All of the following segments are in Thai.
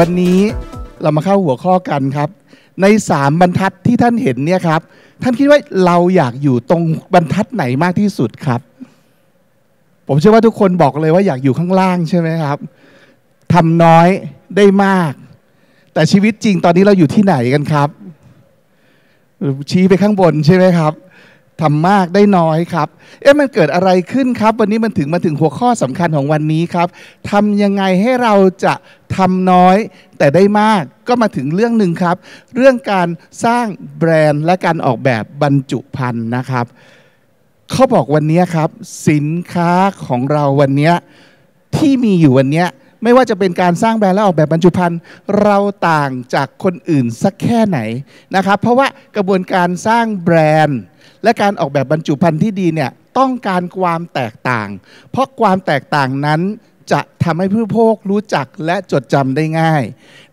วันนี้เรามาเข้าหัวข้อกันครับในสามบรรทัดที่ท่านเห็นเนี่ยครับท่านคิดว่าเราอยากอยู่ตรงบรรทัดไหนมากที่สุดครับ ผมเชื่อว่าทุกคนบอกเลยว่าอยากอยู่ข้างล่างใช่ไหมครับทำน้อยได้มาก แต่ชีวิตจริงตอนนี้เราอยู่ที่ไหนกันครับชี้ไปข้างบนใช่ไหมครับทำมากได้น้อยครับ เอ๊ะมันเกิดอะไรขึ้นครับ วันนี้มันถึงมาถึงหัวข้อสำคัญของวันนี้ครับทำยังไงให้เราจะทำน้อย แต่ได้มากก็มาถึงเรื่องหนึ่งครับ เรื่องการสร้างแบรนด์และการออกแบบบรรจุภัณฑ์นะครับเขาบอกวันนี้ครับ สินค้าของเราวันนี้ที่มีอยู่วันนี้ไม่ว่าจะเป็นการสร้างแบรนด์และออกแบบบรรจุภัณฑ์เราต่างจากคนอื่นสักแค่ไหนนะครับเพราะว่ากระบวนการสร้างแบรนด์และการออกแบบบรรจุภัณฑ์ที่ดีเนี่ยต้องการความแตกต่าง เพราะความแตกต่างนั้นจะทำให้ผู้บริโภครู้จักและจดจำได้ง่าย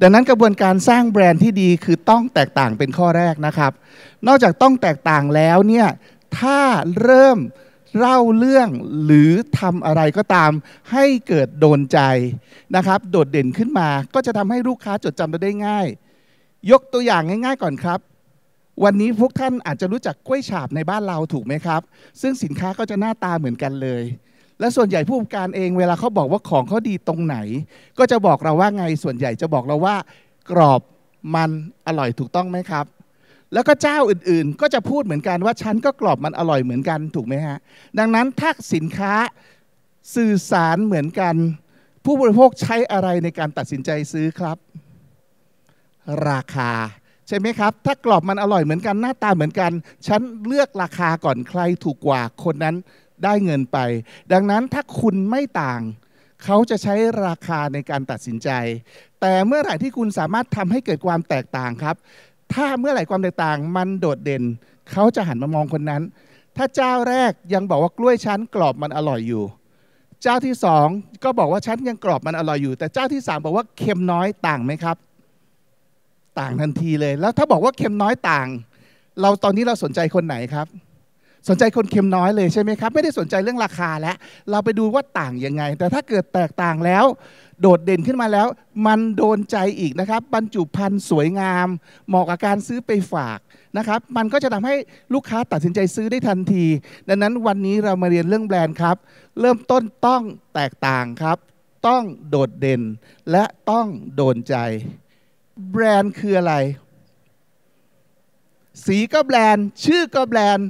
ดังนั้นกระบวนการสร้างแบรนด์ที่ดีคือต้องแตกต่างเป็นข้อแรกนะครับ นอกจากต้องแตกต่างแล้วเนี่ยถ้าเริ่มเล่าเรื่องหรือทำอะไรก็ตามให้เกิดโดนใจนะครับ โดดเด่นขึ้นมาก็จะทำให้ลูกค้าจดจำาได้ง่าย ยกตัวอย่างง่าย ๆก่อนครับวันนี้พวกท่านอาจจะรู้จักกล้วยฉาบในบ้านเราถูกไหมครับ ซึ่งสินค้าก็จะหน้าตาเหมือนกันเลย และส่วนใหญ่ผู้ประกอบการเอง เวลาเขาบอกว่าของเขาดีตรงไหน ก็จะบอกเราว่าไงส่วนใหญ่จะบอกเราว่า กรอบมันอร่อยถูกต้องไหมครับ แล้วก็เจ้าอื่นๆ ก็จะพูดเหมือนกันว่าฉันก็กรอบมันอร่อยเหมือนกันถูกไหมฮะดังนั้นถ้าสินค้าสื่อสารเหมือนกัน ผู้บริโภคใช้อะไรในการตัดสินใจซื้อครับ ราคาใช่ไหมครับถ้ากรอบมันอร่อยเหมือนกันหน้าตาเหมือนกันฉันเลือกราคาก่อนใครถูกกว่าคนนั้นได้เงินไป ดังนั้นถ้าคุณไม่ต่างเขาจะใช้ราคาในการตัดสินใจ แต่เมื่อไหร่ที่คุณสามารถทำให้เกิดความแตกต่างครับ ถ้าเมื่อไหร่ความแตกต่างมันโดดเด่นเขาจะหันมามองคนนั้น ถ้าเจ้าแรกยังบอกว่ากล้วยชั้น กรอบมันอร่อยอยู่ เจ้าที่สองก็บอกว่าชั้นยังกรอบมันอร่อยอยู่แต่เจ้าที่สามบอกว่าเค็มน้อยต่างไหมครับต่างทันทีเลย แล้วถ้าบอกว่าเค็มน้อยต่าง เราตอนนี้เราสนใจคนไหนครับ สนใจคนเค็มน้อยเลยใช่ไหมครับไม่ได้สนใจเรื่องราคาแล้วเราไปดูว่าต่างยังไง แต่ถ้าเกิดแตกต่างแล้ว โดดเด่นขึ้นมาแล้ว มันโดนใจอีกนะครับ บรรจุภัณฑ์สวยงาม เหมาะกับการซื้อไปฝากนะครับ มันก็จะทำให้ลูกค้าตัดสินใจซื้อได้ทันที ดังนั้นวันนี้เรามาเรียนเรื่องแบรนด์ครับ เริ่มต้นต้องแตกต่างครับ ต้องโดดเด่น และต้องโดนใจแบรนด์คืออะไร สีก็แบรนด์ ชื่อก็แบรนด์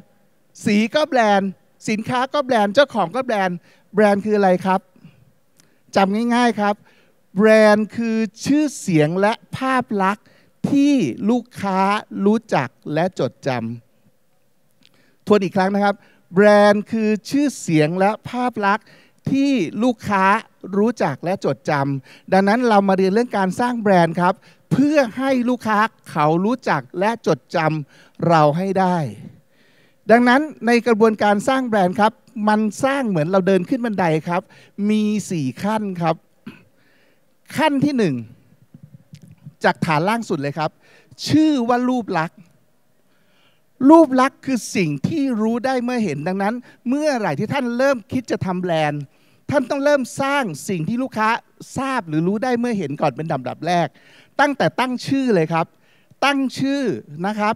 สีก็แบรนด์ สินค้าก็แบรนด์ เจ้าของก็แบรนด์ แบรนด์คืออะไรครับจำง่าย ๆครับ แบรนด์คือชื่อเสียงและภาพลักษณ์ที่ลูกค้ารู้จักและจดจำทวนอีกครั้งนะครับ แบรนด์คือชื่อเสียงและภาพลักษณ์ที่ลูกค้ารู้จักและจดจำดังนั้นเรามาเรียนเรื่องการสร้างแบรนด์ครับเพื่อให้ลูกค้าเขารู้จักและจดจำเราให้ได้ ดังนั้นในกระบวนการสร้างแบรนด์ครับ มันสร้างเหมือนเราเดินขึ้นบันไดครับ มี 4 ขั้นครับ ขั้นที่ 1 จากฐานล่างสุดเลยครับ ชื่อว่ารูปลักษ์รูปลักษ์คือสิ่งที่รู้ได้เมื่อเห็น ดังนั้นเมื่อไหร่ที่ท่านเริ่มคิดจะทำแบรนด์ ท่านต้องเริ่มสร้างสิ่งที่ลูกค้าทราบหรือรู้ได้เมื่อเห็นก่อนเป็นดับดับแรกตั้งแต่ตั้งชื่อเลยครับ ตั้งชื่อนะครับ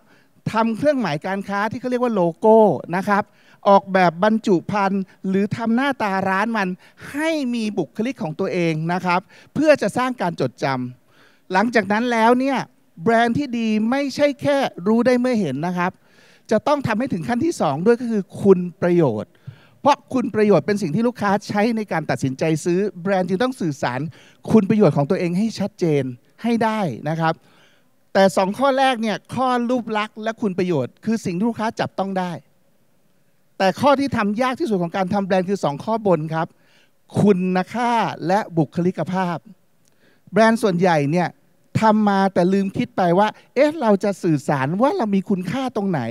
ทำเครื่องหมายการค้าที่เขาเรียกว่าโลโก้นะครับ ออกแบบบรรจุภัณฑ์หรือทำหน้าตาร้านมันให้มีบุคลิกของตัวเองนะครับ เพื่อจะสร้างการจดจำ หลังจากนั้นแล้วเนี่ยแบรนด์ที่ดีไม่ใช่แค่รู้ได้เมื่อเห็นนะครับ จะต้องทำให้ถึงขั้นที่ 2 ด้วยก็คือคุณประโยชน์ เพราะคุณประโยชน์เป็นสิ่งที่ลูกค้าใช้ในการตัดสินใจซื้อ แบรนด์จึงต้องสื่อสาร คุณประโยชน์ของตัวเองให้ชัดเจนให้ได้นะครับ แต่สองข้อแรกเนี่ยข้อรูปลักษณ์และคุณประโยชน์ คือสิ่งที่ลูกค้าจับต้องได้ แต่ข้อที่ทำยากที่สุดของการทำแบรนด์คือ2ข้อบนครับ คุณค่าและบุคลิกภาพ แบรนด์ส่วนใหญ่เนี่ยทำมาแต่ลืมคิดไปว่าเอ๊ะเราจะสื่อสารว่าเรามีคุณค่าตรงไหน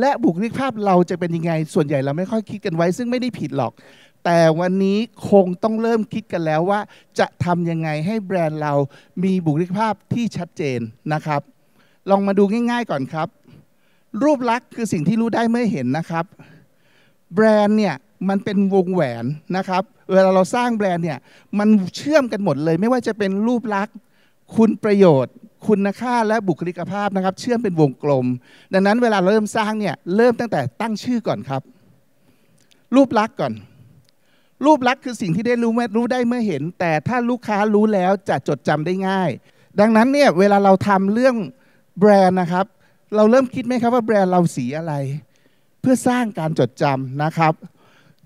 และบุคลิกภาพเราจะเป็นยังไงส่วนใหญ่เราไม่ค่อยคิดกันไว้ ซึ่งไม่ได้ผิดหรอกแต่วันนี้คงต้องเริ่มคิดกันแล้วว่าจะทำยังไงให้แบรนด์เรามีบุคลิกภาพที่ชัดเจนนะครับ ลองมาดูง่ายๆก่อนครับ รูปลักษ์คือสิ่งที่รู้ได้เมื่อเห็นนะครับ แบรนด์เนี่ยมันเป็นวงแหวนนะครับ เวลาเราสร้างแบรนด์เนี่ยมันเชื่อมกันหมดเลย ไม่ว่าจะเป็นรูปลักษ์ คุณประโยชน์ คุณค่าและบุคลิกภาพนะครับเชื่อมเป็นวงกลม ดังนั้นเวลาเริ่มสร้างเนี่ยเริ่มตั้งแต่ตั้งชื่อก่อนครับ รูปลักษ์ก่อนรูปลักษณ์คือสิ่งที่ได้รู้ม่รู้ได้เมื่อเห็น แต่ถ้าลูกค้ารู้แล้วจะจดจำได้ง่าย ดังนั้นเนี่ยเวลาเราทำเรื่องแบรนด์นะครับ เราเริ่มคิดไหมครับว่าแบรนด์เราสีอะไร เพื่อสร้างการจดจำนะครับ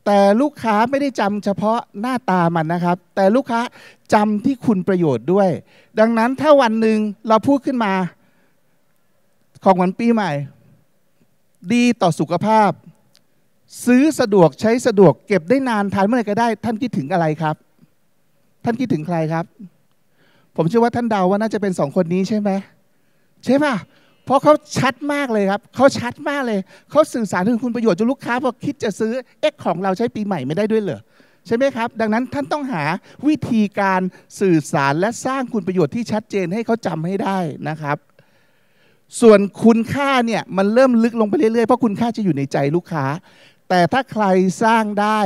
แต่ลูกค้าไม่ได้จำเฉพาะหน้าตามันนะครับ แต่ลูกค้าจำที่คุณประโยชน์ด้วย ดังนั้นถ้าวันหนึ่งเราพูดขึ้นมาของวันปีใหม่ ดีต่อสุขภาพซื้อสะดวกใช้สะดวกเก็บได้นานทานเมื่อไหร่ก็ได้ ท่านคิดถึงอะไรครับ ท่านคิดถึงใครครับ ผมเชื่อว่าท่านเดาว่าน่าจะเป็นสองคนนี้ใช่ไหมใช่ป่ะเพราะเขาชัดมากเลยครับเขาชัดมากเลยเขาสื่อสารถึงคุณประโยชน์จนลูกค้าพอคิดจะซื้อเอ็กของเราใช้ปีใหม่ไม่ได้ด้วยเหรอ ใช่ไหมครับ ดังนั้นท่านต้องหาวิธีการสื่อสารและสร้างคุณประโยชน์ที่ชัดเจนให้เขาจำให้ได้นะครับ ส่วนคุณค่าเนี่ยมันเริ่มลึกลงไปเรื่อยๆเพราะคุณค่าจะอยู่ในใจลูกค้าแต่ถ้าใครสร้างได้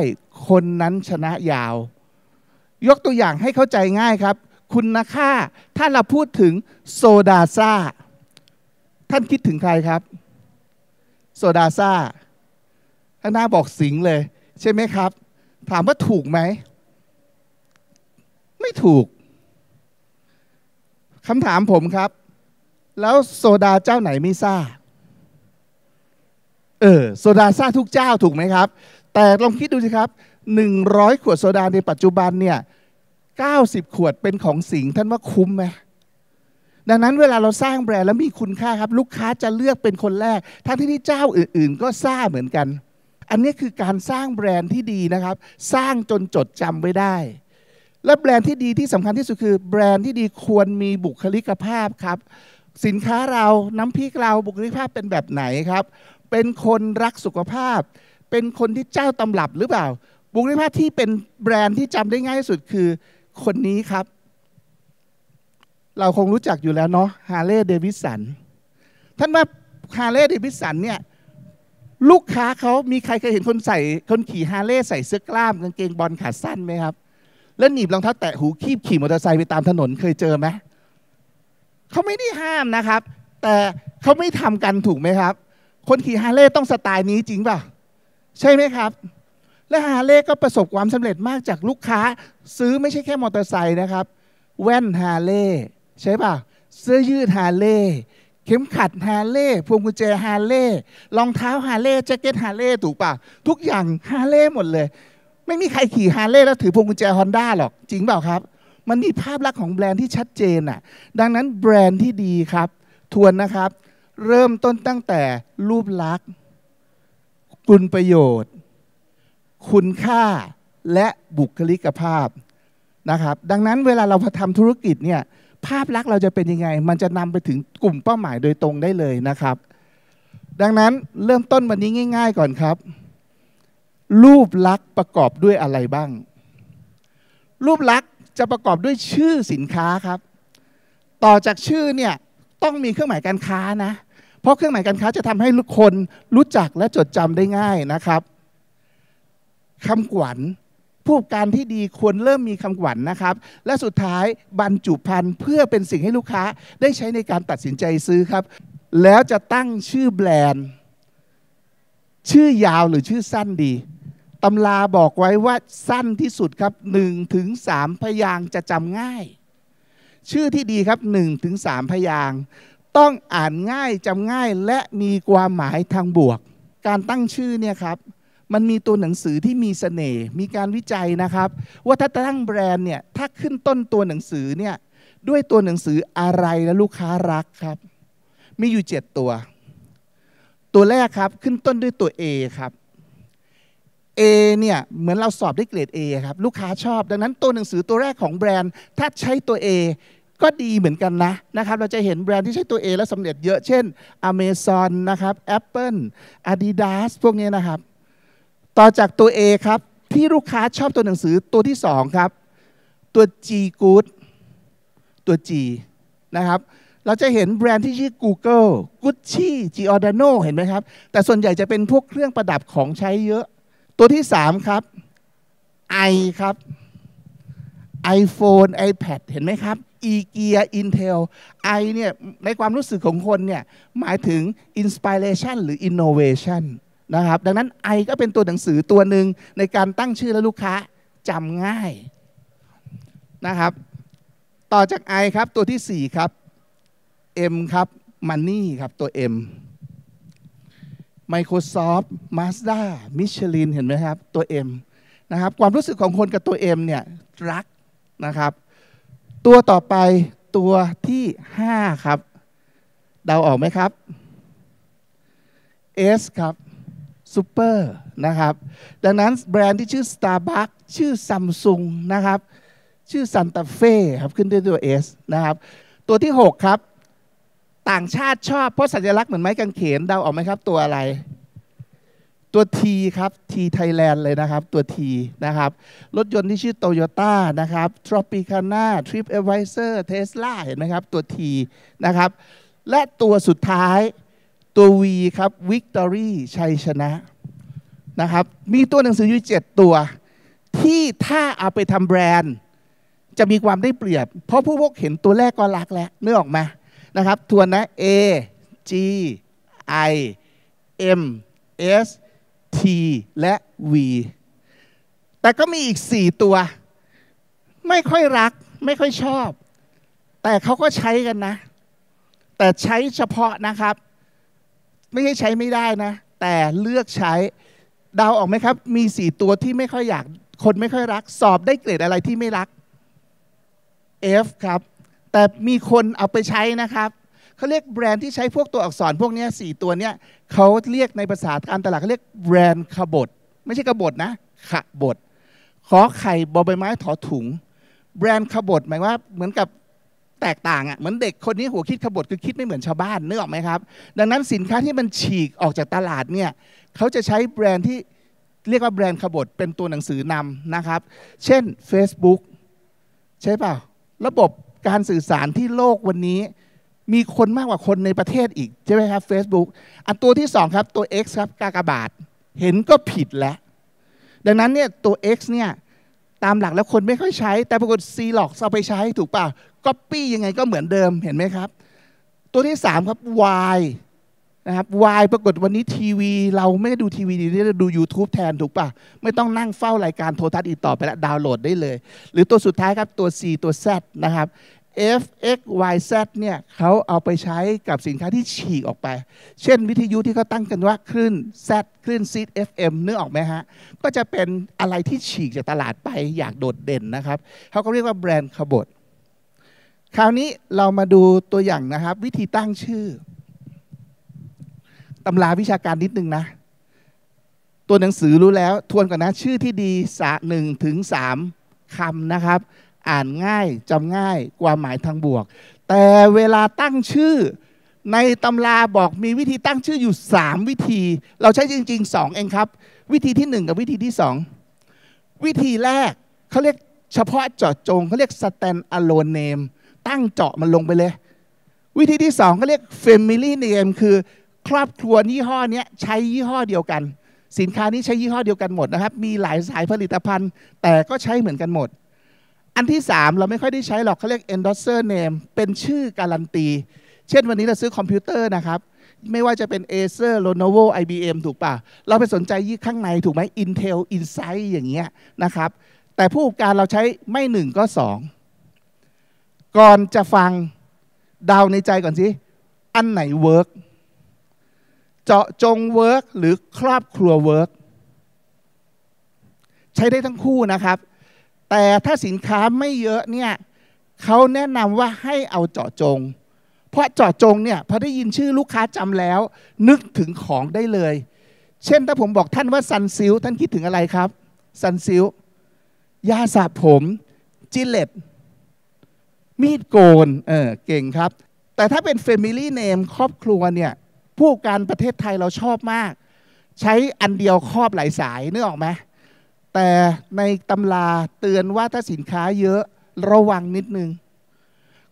คนนั้นชนะยาว ยกตัวอย่างให้เข้าใจง่ายครับ คุณค่าถ้าเราพูดถึงโซดาซ่า ท่านคิดถึงใครครับ โซดาซ่าท่านน้าบอกสิงเลย ใช่ไหมครับ ถามว่าถูกไหม ไม่ถูกคำถามผมครับ แล้วโซดาเจ้าไหนไม่ซ่าเออโซดาซ่าทุกเจ้าถูกไหมครับ แต่ลองคิดดูสิครับ100 ขวดโซดาในปัจจุบันเนี่ย90 ขวดเป็นของสิงท่านว่าคุ้มไหมดังนั้นเวลาเราสร้างแบรนด์แล้วมีคุณค่าครับ ลูกค้าจะเลือกเป็นคนแรก ทั้งที่ที่เจ้าอื่นๆ ก็ซ่าเหมือนกัน อันนี้คือการสร้างแบรนด์ที่ดีนะครับ สร้างจนจดจำไว้ได้ และแบรนด์ที่ดีที่สำคัญที่สุดคือ แบรนด์ที่ดีควรมีบุคลิกภาพครับ สินค้าเราน้ำพริกเราบุคลิกภาพเป็นแบบไหนครับเป็นคนรักสุขภาพ เป็นคนที่เจ้าตำรับหรือเปล่า บุคลิกภาพที่เป็นแบรนด์ที่จำได้ง่ายที่สุดคือคนนี้ครับ เราคงรู้จักอยู่แล้วเนาะฮาร์เล่เดวิสันท่านว่าฮาร์เล่เดวิสันเนี่ยลูกค้าเขามีใครเคยเห็นคนใส่ คนขี่ฮาร์เล่ใส่เสื้อกล้ามกางเกงบอลขาสั้นไหมครับ แล้วหนีบรองเท้าแตะหูคีบขี่มอเตอร์ไซค์ไปตามถนนเคยเจอไหมเขาไม่ได้ห้ามนะครับ แต่เขาไม่ทำกันถูกไหมครับคนขี่ฮาร์เลย์ต้องสไตล์นี้จริงป่ะ ใช่ไหมครับ และฮาร์เลย์ก็ประสบความสำเร็จมากจากลูกค้า ซื้อไม่ใช่แค่มอเตอร์ไซค์นะครับ แว่นฮาร์เลย์ใช่ป่ะเสื้อยืดฮาร์เลย์เข็มขัดฮาร์เลย์พวงกุญแจฮาร์เลย์รองเท้าฮาร์เลย์แจ็คเก็ตฮาร์เลย์ถูกป่ะ ทุกอย่างฮาร์เลย์หมดเลย ไม่มีใครขี่ฮาร์เลย์แล้วถือพวงกุญแจฮอนด้าหรอกจริงเปล่าครับ มันมีภาพลักษณ์ของแบรนด์ที่ชัดเจนอ่ะ ดังนั้นแบรนด์ที่ดีครับ ทวนนะครับเริ่มต้นตั้งแต่รูปลักษณ์ คุณประโยชน์ คุณค่า และบุคลิกภาพนะครับ ดังนั้นเวลาเราทำธุรกิจเนี่ยภาพลักษณ์เราจะเป็นยังไงมันจะนำไปถึงกลุ่มเป้าหมายโดยตรงได้เลยนะครับ ดังนั้นเริ่มต้นวันนี้ง่ายๆก่อนครับ รูปลักษณ์ประกอบด้วยอะไรบ้าง รูปลักษณ์จะประกอบด้วยชื่อสินค้าครับ ต่อจากชื่อเนี่ยต้องมีเครื่องหมายการค้านะเพราะเครื่องหมายการค้าจะทำให้ลูกคนรู้จักและจดจำได้ง่ายนะครับ คำขวัญผู้การที่ดีควรเริ่มมีคำขวัญนนะครับ และสุดท้ายบรรจุภัณฑ์เพื่อเป็นสิ่งให้ลูกค้าได้ใช้ในการตัดสินใจซื้อครับ แล้วจะตั้งชื่อแบรนด์ ชื่อยาวหรือชื่อสั้นดีตำราบอกไว้ว่าสั้นที่สุดครับ 1 ถึง3พยางจะจำง่าย ชื่อที่ดีครับ1ถึง3พยางต้องอ่านง่าย จำง่ายและมีความหมายทางบวก การตั้งชื่อเนี่ยครับมันมีตัวหนังสือที่มีสเสน่ห์มีการวิจัยนะครับ ว่าถ้าตั้งแบรนด์เนี่ยถ้าขึ้นต้นตัวหนังสือเนี่ยด้วยตัวหนังสืออะไรและลูกค้ารักครับมีอยู่ 7 ตัว ตัวแรกครับ ขึ้นต้นด้วยตัว A ครับ A เนี่ยเหมือนเราสอบได้เกรด A ครับลูกค้าชอบดังนั้นตัวหนังสือตัวแรกของแบรนด์ถ้าใช้ตัว A ก็ดีเหมือนกันนะนะครับเราจะเห็นแบรนด์ที่ใช้ตัว A และสำเร็จเยอะเช่น Amazon นะครับ Apple Adidas พวกนี้นะครับ ต่อจากตัว A ครับ ที่ลูกค้าชอบตัวหนังสือตัวที่ 2 ครับตัว G Good ตัว G นะครับ เราจะเห็นแบรนด์ที่ชื่อ Google Gucci Giordano เห็นไหมครับ แต่ส่วนใหญ่จะเป็นพวกเครื่องประดับของใช้เยอะ ตัวที่ 3 ครับ i ครับ iPhone iPad เห็นไหมครับอีเกียอินเทลไอเนี่ยในความรู้สึกของคนเนี่ยหมายถึงอินสปิเรชันหรืออินโนเวชันนะครับดังนั้นไอก็เป็นตัวหนังสือตัวหนึ่งในการตั้งชื่อและลูกค้าจำง่ายนะครับต่อจากไอครับตัวที่ 4 ครับ M ครับ Money ครับ ตัว M Microsoft Mazda Michelin เห็นไหมครับ ตัว M นะครับความรู้สึกของคนกับตัว M เนี่ยรักนะครับตัวต่อไปตัวที่ 5 ครับเดาออกไหมครับ S ครับซูเปอร์นะครับ ดังนั้นแบรนด์ที่ชื่อ Starbucks ชื่อ Samsung นะครับ ชื่อ Santa Fe ครับขึ้นด้วยตัว S นะครับ ตัวที่ 6 ครับ ต่างชาติชอบเพราะสัญลักษณ์เหมือนไม้กางเขนเดาออกไหมครับตัวอะไรตัวทีครับทีไทยแลนด์เลยนะครับ ตัวทีนะครับ รถยนต์ที่ชื่อ Toyota นะครับ Tropicana TripAdvisor Tesla เห็นไหมครับ ตัวทีนะครับ และตัวสุดท้ายตัว V ครับ Victory ชัยชนะ นะครับ มีตัวหนังสืออยู่ 7 ตัว ที่ถ้าเอาไปทำแบรนด์ จะมีความได้เปรียบ เพราะผู้พกเห็นตัวแรกก็รักแล้วนึกออกมานะครับทวนนะ A G I M S T และ V แต่ก็มีอีก 4 ตัว ไม่ค่อยรักไม่ค่อยชอบ แต่เขาก็ใช้กันนะ แต่ใช้เฉพาะนะครับ ไม่ใช่ใช้ไม่ได้นะ แต่เลือกใช้ดาวออกไหมครับมีสี่ตัวที่ไม่ค่อยอยาก คนไม่ค่อยรัก สอบได้เกรดอะไรที่ไม่รัก F ครับ แต่มีคนเอาไปใช้นะครับเขาเรียกแบรนด์ที่ใช้พวกตัวอักษรพวกนี้สี่ตัวเนี้ยเขาเรียกในภาษาการตลาดเขาเรียกแบรนด์ขบดไม่ใช่ขบดนะขบดขอไข่บอใบไม้ถอถุง แบรนด์ขบดหมายว่า เหมือนกับแตกต่างอ่ะเหมือนเด็กคนนี้หัวคิดขบดคือคิดไม่เหมือนชาวบ้านนึกออกไหมครับดังนั้นสินค้าที่มันฉีกออกจากตลาดเนี่ยเขาจะใช้แบรนด์ที่เรียกว่าแบรนด์ขบดเป็นตัวหนังสือนำนะครับ เช่น Facebook ใช่เปล่า ระบบการสื่อสารที่โลกวันนี้มีคนมากกว่าคนในประเทศอีก ใช่ไหมครับ Facebook อันตัวที่ 2 ครับ ตัว X ครับ กากบาท เห็นก็ผิดแล้วดังนั้นเนี่ยตัว X เนี่ยตามหลักแล้วคนไม่ค่อยใช้ แต่ปรากฏซีหลอกเอาไปใช้ ถูกป่ะก๊อปปี้ยังไงก็เหมือนเดิมเห็นไหมครับ ตัวที่ 3 ครับ Y นะครับ Y ปรากฏวันนี้ทีวีเราไม่ได้ดูทีวีดีเราดู YouTube แทนถูกป่ะไม่ต้องนั่งเฝ้ารายการโทรทัศน์อีกต่อไปแล้วดาวน์โหลดได้เลย หรือตัวสุดท้ายครับตัว C ตัว Z นะครับ f x y z เนี่ยเขาเอาไปใช้กับสินค้าที่ฉีกออกไป เช่นวิทยุที่เขาตั้งกันว่า คลื่น z คลื่น z fm เนื้ออกไหมฮะ ก็จะเป็นอะไรที่ฉีกจากตลาดไปอยากโดดเด่นนะครับ เขาก็เรียกว่าแบรนด์ขบฏคราวนี้เรามาดูตัวอย่างนะครับ วิธีตั้งชื่อ ตำราวิชาการนิดนึงนะ ตัวหนังสือรู้แล้วทวนก่อนนะ ชื่อที่ดีสะหนึ่งถึงสามคำนะครับอ่านง่าย จำง่ายความหมายทางบวก แต่เวลาตั้งชื่อในตำราบอกมีวิธีตั้งชื่ออยู่ 3 วิธี เราใช้จริง ๆ 2 เองครับ วิธีที่ 1 กับวิธีที่ 2 วิธีแรกเขาเรียกเฉพาะเจาะจงเขาเรียก stand alone name ตั้งเจาะมันลงไปเลย วิธีที่2ขาเรียก family name คือครอบครัวยี่ห้อนี้ใช้ยี่ห้อเดียวกัน สินค้านี้ใช้ยี่ห้อเดียวกันหมดนะครับมีหลายสายผลิตภัณฑ์ แต่ก็ใช้เหมือนกันหมดอันที่ 3 เราไม่ค่อยได้ใช้หรอกเขาเรียก endorser name เป็นชื่อการันตี เช่นวันนี้เราซื้อคอมพิวเตอร์นะครับ ไม่ว่าจะเป็น Acer Lenovo IBM ถูกป่ะ เราไปสนใจยี่ข้างในถูกไหม Intel Insight อย่างเงี้ยนะครับ แต่ผู้การเราใช้ไม่หนึ่งก็สองก่อนจะฟังดาวในใจก่อนสิอันไหนเวิร์กเจาะจงเวิร์กหรือครอบครัวเวิร์กใช้ได้ทั้งคู่นะครับแต่ถ้าสินค้าไม่เยอะ เนี่ยเขาแนะนำว่าให้เอาเจาะจง เพราะเจาะจงเนี่ยพอได้ยินชื่อลูกค้าจำแล้วนึกถึงของได้เลย เช่นถ้าผมบอกท่านว่าซันซิลท่านคิดถึงอะไรครับซันซิลยาสระผม จิเลตมีดโกนเออเก่งครับ แต่ถ้าเป็นเฟมิลี่เนมครอบครัวเนี่ย ผู้การประเทศไทยเราชอบมาก ใช้อันเดียวครอบหลายสายนึกออกไหมแต่ในตำราเตือนว่าถ้าสินค้าเยอะระวังนิดนึง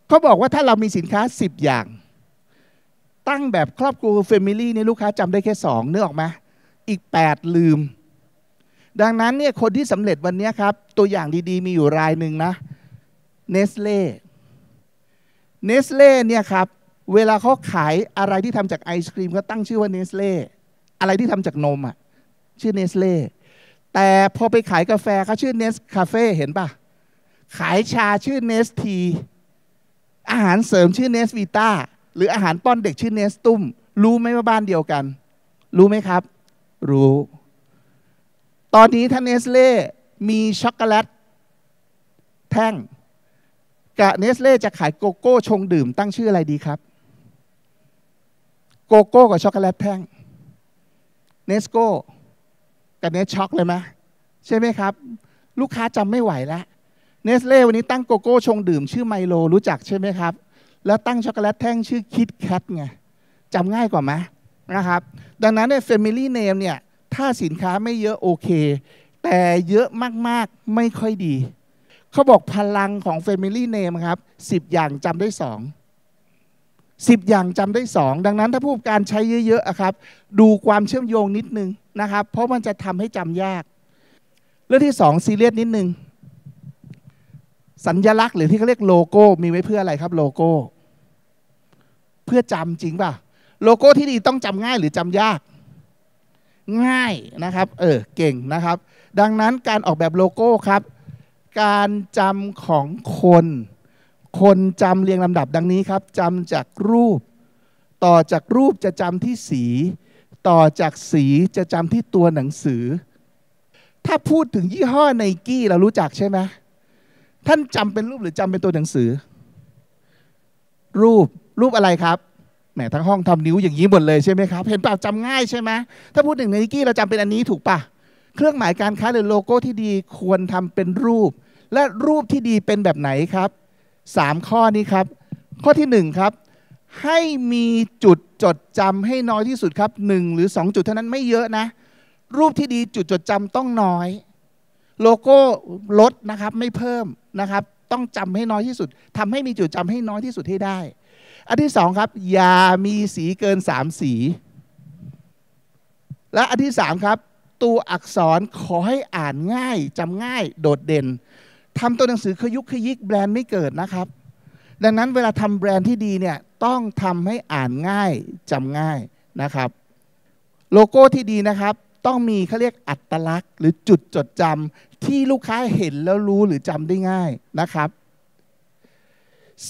เขาบอกว่าถ้าเรามีสินค้า 10 อย่าง ตั้งแบบครอบครัวเฟมิลี่นี่ลูกค้าจำได้แค่สองเนื้อออกมาอีก 8 ลืม ดังนั้นเนี่ยคนที่สำเร็จวันนี้ครับ ตัวอย่างดีๆมีอยู่รายหนึ่งนะเนสเล่เนสเล่เนี่ยครับ เวลาเขาขายอะไรที่ทำจากไอศครีมก็ตั้งชื่อว่าเนสเล่อะไรที่ทำจากนมอะ่ะ ชื่อเนสเล่แต่พอไปขายกาแฟเขาชื่อเนสคาเฟ่เห็นปะขายชาชื่อเนสทีอาหารเสริมชื่อเนสวีต้าหรืออาหารป้อนเด็กชื่อเนสตุ้มรู้ไหมว่าบ้านเดียวกัน รู้ไหมครับ รู้ ตอนนี้ท่านเนสเล่มีช็อกโกแลต แท่งกะเนสเล่จะขายโกโก้ชงดื่มตั้งชื่ออะไรดีครับ โกโก้ กับช็อกโกแลตแท่งเนสโก้แต่เนสช็อกเลยไหมใช่ไหมครับ ลูกค้าจำไม่ไหวแล้วเนสเล่วันนี้ตั้งโกโก้ชงดื่มชื่อไมโล รู้จักใช่ไหมครับ แล้วตั้งช็อกโกแลตแท่งชื่อคิดแคทไงจำง่ายกว่าไหมนะครับดังนั้นเนี่ยเฟมิลี่เนมเนี่ยถ้าสินค้าไม่เยอะโอเค แต่เยอะมากๆไม่ค่อยดี เขาบอกพลังของ Family Name ครับ10 อย่างจำได้2สิบอย่างจำได้สองดังนั้นถ้าผู้การใช้เยอะๆครับ ดูความเชื่อมโยงนิดนึงนะครับ เพราะมันจะทำให้จำยาก เรื่องที่สองซีเรียสนิดนึงสัญญลักษณ์หรือที่เขาเรียกโลโก้มีไว้เพื่ออะไรครับ โลโก้ เพื่อจำจริงป่ะ โลโก้ที่ดีต้องจำง่ายหรือจำยาก ง่ายนะครับเออเก่งนะครับ ดังนั้นการออกแบบโลโก้ครับ การจำของคนคนจำเรียงลำดับดังนี้ครับ จำจากรูป ต่อจากรูปจะจำที่สี ต่อจากสีจะจำที่ตัวหนังสือ ถ้าพูดถึงยี่ห้อไนกี้เรารู้จักใช่ไหมท่านจำเป็นรูปหรือจำเป็นตัวหนังสือ รูปรูปอะไรครับแหมทั้งห้องทำนิ้วอย่างนี้หมดเลยใช่ไหมครับเห็นเปล่าจำง่ายใช่ไหมถ้าพูดถึงไนกี้เราจำเป็นอันนี้ถูกปะเครื่องหมายการค้าหรือโลโก้ที่ดีควรทำเป็นรูป และรูปที่ดีเป็นแบบไหนครับ3 ข้อนี้ครับ ข้อที่ 1 ครับ ให้มีจุดจดจำให้น้อยที่สุดครับ 1 หรือ 2 จุดเท่านั้นไม่เยอะนะ รูปที่ดีจุดจดจำต้องน้อย โลโก้ ลด นะครับ ไม่เพิ่มนะครับต้องจำให้น้อยที่สุด ทำให้มีจุดจำให้น้อยที่สุดให้ได้ อันที่2ครับ อย่ามีสีเกิน 3 สี และอันที่ 3 ครับ ตัวอักษรขอให้อ่านง่ายจำง่ายโดดเด่นทำตัวหนังสือขยุกขยิกแบรนด์ไม่เกิดนะครับ ดังนั้นเวลาทำแบรนด์ที่ดีเนี่ย ต้องทำให้อ่านง่ายจำง่ายนะครับ โลโก้ที่ดีนะครับต้องมีเขาเรียกอัตลักษณ์หรือจุดจดจำที่ลูกค้าเห็นแล้วรู้หรือจำได้ง่ายนะครับ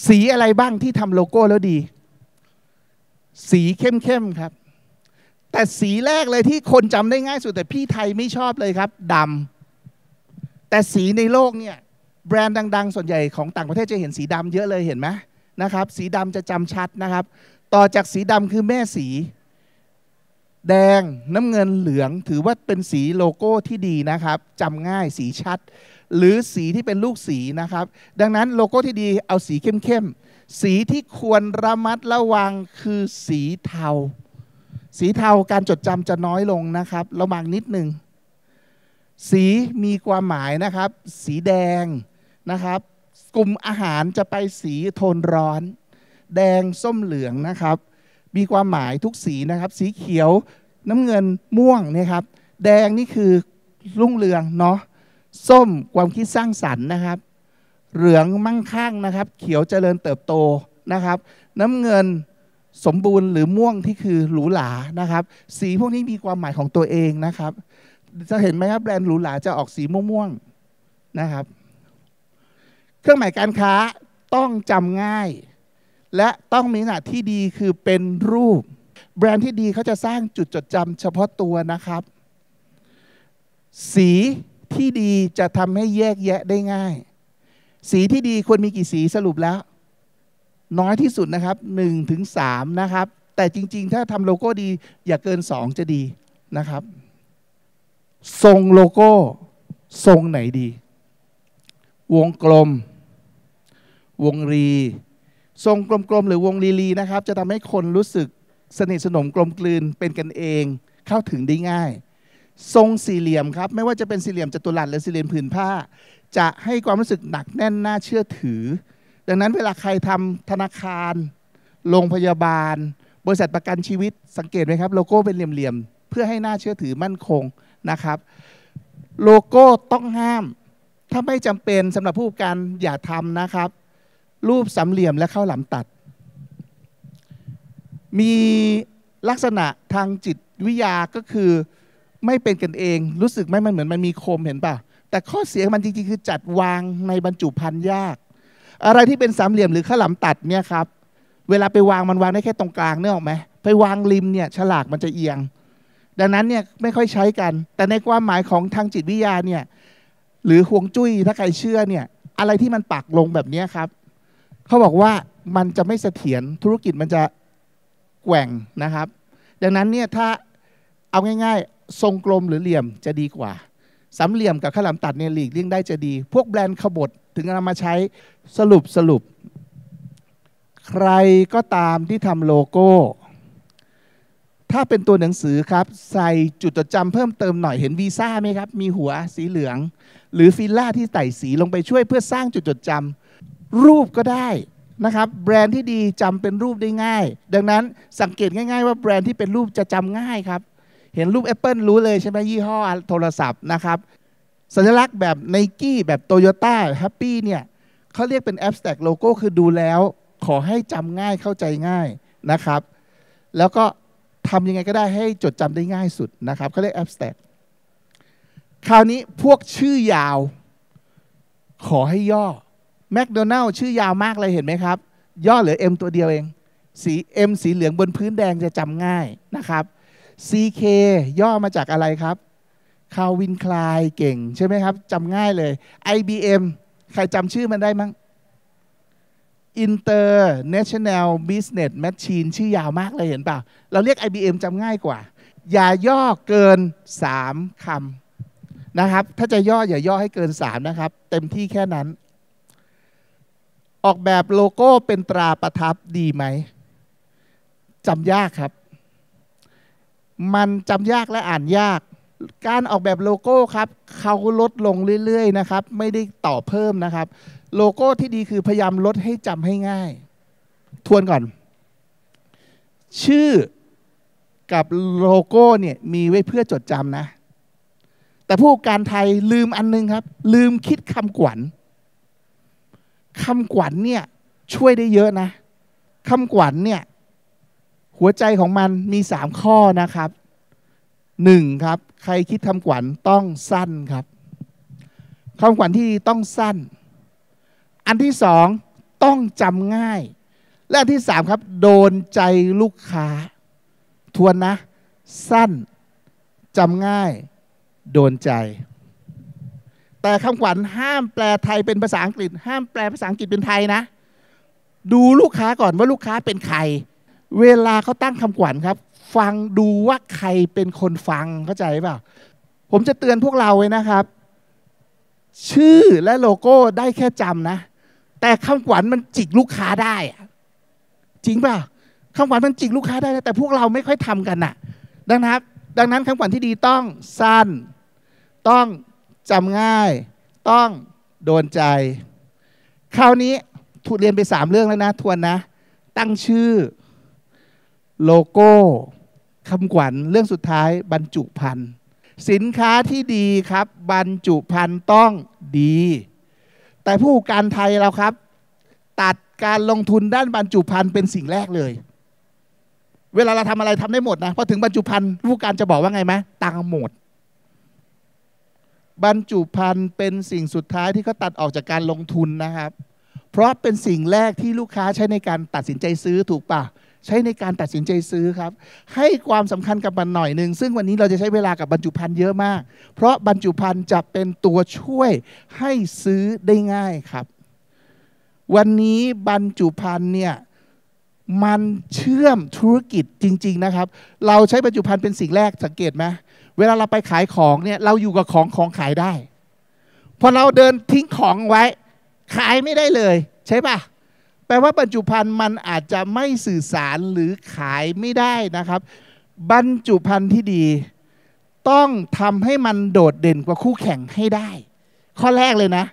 สีอะไรบ้างที่ทำโลโก้แล้วดี สีเข้มๆครับ แต่สีแรกเลยที่คนจำได้ง่าย สุดแต่พี่ไทยไม่ชอบเลยครับดำแต่สีในโลกเนี่ยแบรนด์ดังๆ ส่วนใหญ่ของต่างประเทศจะเห็นสีดำเยอะเลยเห็นไหมนะครับสีดำจะจำชัดนะครับ ต่อจากสีดำคือแม่สี แดงน้ำเงินเหลืองถือว่าเป็นสีโลโก้ที่ดีนะครับจำง่ายสีชัด หรือสีที่เป็นลูกสีนะครับ ดังนั้นโลโก้ที่ดีเอาสีเข้มๆ สีที่ควรระมัดระวังคือสีเทาสีเทาการจดจำจะน้อยลงนะครับ ระวังนิดนึงสีมีความหมายนะครับสีแดงนะครับกลุ่มอาหารจะไปสีโทนร้อน แดงส้มเหลืองนะครับ มีความหมายทุกสีนะครับ สีเขียวน้ำเงินม่วงนะครับ แดงนี่คือรุ่งเรืองเนาะส้มความคิดสร้างสรรค์นะครับ เหลืองมั่งคั่งนะครับ เขียวเจริญเติบโตนะครับ น้ำเงินสมบูรณ์หรือม่วงที่คือหรูหรานะครับ สีพวกนี้มีความหมายของตัวเองนะครับจะเห็นไหมครับ แบรนด์หรูหราจะออกสีม่วงๆนะครับเครื่องหมายการค้าต้องจำง่าย และต้องมีหนาษที่ดีคือเป็นรูป แบรนด์ที่ดีเขาจะสร้างจุดจดจำเฉพาะตัวนะครับ สีที่ดีจะทำให้แยกแยะได้ง่าย สีที่ดีควรมีกี่สีสรุปแล้ว น้อยที่สุดนะครับ1ถึง3นะครับแต่จริง ๆ ถ้าทำโลโก้ดี อย่าเกิน2จะดีนะครับ ทรงโลโก้ทรงไหนดี วงกลมวงรี ทรงกลมๆหรือวงรีๆนะครับ จะทำให้คนรู้สึกสนิทสนมกลมกลืนเป็นกันเอง เข้าถึงได้ง่าย ทรงสี่เหลี่ยมครับไม่ว่าจะเป็นสี่เหลี่ยมจัตุรัสหรือสี่เหลี่ยมผืนผ้า จะให้ความรู้สึกหนักแน่นน่าเชื่อถือ ดังนั้นเวลาใครทำธนาคารโรงพยาบาล บริษัทประกันชีวิตสังเกตไหมครับ โลโก้เป็นเหลี่ยมๆเพื่อให้น่าเชื่อถือมั่นคงนะครับ โลโก้ต้องห้าม ถ้าไม่จำเป็นสำหรับผู้ประการอย่าทำนะครับรูปสามเหลี่ยมและข้าวหลามตัด มีลักษณะทางจิตวิทยาก็คือไม่เป็นกันเอง รู้สึกไหมมันเหมือนมันมีโคมเห็นป่ะแต่ข้อเสียมันจริงๆ คือจัดวางในบรรจุภัณฑ์ยาก อะไรที่เป็นสามเหลี่ยมหรือข้าวหลามตัดเนี่ยครับ เวลาไปวาง มันวางได้แค่ตรงกลางเนี่ยหรอไหมไปวางริมเนี่ยฉลากมันจะเอียง ดังนั้นเนี่ยไม่ค่อยใช้กัน แต่ในความหมายของทางจิตวิทยาเนี่ย หรือหวงจุ้ยถ้าใครเชื่อเนี่ย อะไรที่มันปักลงแบบนี้ครับเขาบอกว่ามันจะไม่เสถียรธุรกิจมันจะแกว่งนะครับดังนั้นเนี่ยถ้าเอาง่ายๆ ทรงกลมหรือเหลี่ยมจะดีกว่าสามเหลี่ยมกับข้าวหลามตัดเนี่ยหลีกเลี่ยงได้จะดี พวกแบรนด์ขบดถึงเอามาใช้สรุปสรุปใครก็ตามที่ทำโลโก้ ถ้าเป็นตัวหนังสือครับ ใส่จุดจดจำเพิ่มเติมหน่อยเห็นวีซ่าไหมครับ มีหัวสีเหลือง หรือฟิลล่า ที่ใส่สีลงไปช่วยเพื่อสร้างจุดจดจำรูปก็ได้ นะครับ แบรนด์ที่ดีจำเป็นรูปได้ง่าย ดังนั้นสังเกตง่ายๆ ว่าแบรนด์ที่เป็นรูปจะจำง่ายครับ เห็นรูป Apple รู้เลยใช่ไหมยี่ห้อโทรศัพท์นะครับ สัญลักษณ์แบบ n นกี้แบบ t o y ยต้า a ฮ p ปี้เนี่ยเขาเรียกเป็น a ป s t ต a c โ logo คือดูแล้วขอให้จำง่ายเข้าใจง่ายนะครับ แล้วก็ทำยังไงก็ได้ให้จดจำได้ง่ายสุดนะครับเขาเรียก a อ s t แ a c กคราวนี้พวกชื่อยาวขอให้ย่อแมคโดนัลล์ชื่อยาวมากเลยเห็นไหมครับ ย่อเหลือ M ตัวเดียวเองสี M สีเหลืองบนพื้นแดงจะจำง่ายนะครับ CK ย่อมาจากอะไรครับคาวินคลายเก่งใช่ไหมครับจำง่ายเลย IBM ใครจำชื่อมันได้มั้ง International Business Machine ชื่อยาวมากเลยเห็นเปล่า เราเรียก IBM จำง่ายกว่า อย่าย่อเกิน 3คำนะครับถ้าจะย่ออย่าย่อให้เกิน 3 นะครับ เต็มที่แค่นั้นออกแบบโลโก้เป็นตราประทับดีไหมจำยากครับ มันจำยากและอ่านยาก การออกแบบโลโก้ครับ เขาลดลงเรื่อยๆนะครับ ไม่ได้ต่อเพิ่มนะครับ โลโก้ที่ดีคือพยายามลดให้จำให้ง่าย ทวนก่อน ชื่อกับโลโก้เนี่ยมีไว้เพื่อจดจำนะ แต่ผู้การไทยลืมอันนึงครับ ลืมคิดคำขวัญคำขวัญเนี่ยช่วยได้เยอะนะ คำขวัญเนี่ยหัวใจของมันมีสามข้อนะครับหนึ่งครับ ใครคิดคำขวัญต้องสั้นครับคำขวัญที่ต้องสั้น อันที่สองต้องจำง่าย และที่สามครับ โดนใจลูกค้า ทวนนะ สั้นจำง่าย โดนใจแต่คำขวัญห้ามแปลไทยเป็นภาษาอังกฤษ ห้ามแปลภาษาอังกฤษเป็นไทยนะ ดูลูกค้าก่อนว่าลูกค้าเป็นใคร เวลาเขาตั้งคำขวัญครับ ฟังดูว่าใครเป็นคนฟังเข้าใจเปล่าผมจะเตือนพวกเราไว้นะครับ ชื่อและโลโก้ได้แค่จำนะ แต่คำขวัญมันจิกลูกค้าได้จริงเปล่าคำขวัญมันจิกลูกค้าได้แต่พวกเราไม่ค่อยทำกันนะะดังนั้นดังนั้นคำขวัญที่ดีต้องสั้นต้องจำง่ายต้องโดนใจ คราวนี้ถูกเรียนไปสามเรื่องแล้วนะทวนนะ ตั้งชื่อโลโก้คำขวัญเรื่องสุดท้ายบรรจุภัณฑ์สินค้าที่ดีครับ บรรจุภัณฑ์ต้องดี แต่ผู้การไทยเราครับ ตัดการลงทุนด้านบรรจุภัณฑ์เป็นสิ่งแรกเลย เวลาเราทำอะไรทำได้หมดนะพอถึงบรรจุภัณฑ์ผู้การจะบอกว่าไงไหมตังหมดบรรจุภัณฑ์เป็นสิ่งสุดท้ายที่เขาตัดออกจากการลงทุนนะครับ เพราะเป็นสิ่งแรกที่ลูกค้าใช้ในการตัดสินใจซื้อถูกปะใช้ในการตัดสินใจซื้อครับ ให้ความสำคัญกับมันหน่อยหนึ่งซึ่งวันนี้เราจะใช้เวลากับบรรจุภัณฑ์เยอะมาก เพราะบรรจุภัณฑ์จะเป็นตัวช่วยให้ซื้อได้ง่ายครับ วันนี้บรรจุภัณฑ์เนี่ยมันเชื่อมธุรกิจจริง ๆนะครับ เราใช้บรรจุภัณฑ์เป็นสิ่งแรกสังเกตไหมเวลาเราไปขายของเนี่ยเราอยู่กับของของขายได้ พอเราเดินทิ้งของไว้ ขายไม่ได้เลยใช่ปะแปลว่าบรรจุภัณฑ์มันอาจจะไม่สื่อสารหรือขายไม่ได้นะครับ บรรจุภัณฑ์ที่ดี ต้องทำให้มันโดดเด่นกว่าคู่แข่งให้ได้ ข้อแรกเลยนะ